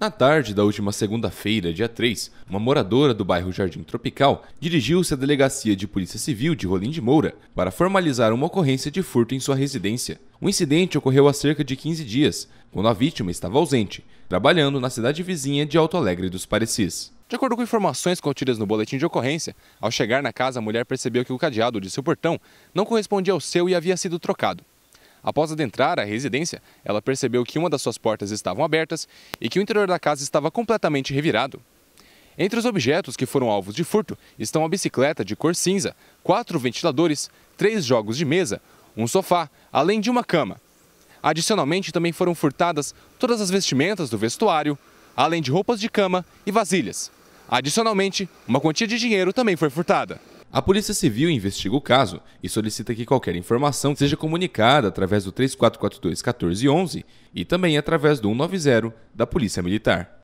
Na tarde da última segunda-feira, dia 3, uma moradora do bairro Jardim Tropical dirigiu-se à Delegacia de Polícia Civil de Rolim de Moura para formalizar uma ocorrência de furto em sua residência. O incidente ocorreu há cerca de 15 dias, quando a vítima estava ausente, trabalhando na cidade vizinha de Alto Alegre dos Parecis. De acordo com informações contidas no boletim de ocorrência, ao chegar na casa, a mulher percebeu que o cadeado de seu portão não correspondia ao seu e havia sido trocado. Após adentrar a residência, ela percebeu que uma das suas portas estavam abertas e que o interior da casa estava completamente revirado. Entre os objetos que foram alvos de furto estão a bicicleta de cor cinza, quatro ventiladores, três jogos de mesa, um sofá, além de uma cama. Adicionalmente, também foram furtadas todas as vestimentas do vestuário, além de roupas de cama e vasilhas. Adicionalmente, uma quantia de dinheiro também foi furtada. A Polícia Civil investiga o caso e solicita que qualquer informação seja comunicada através do 3442 1411 e também através do 190 da Polícia Militar.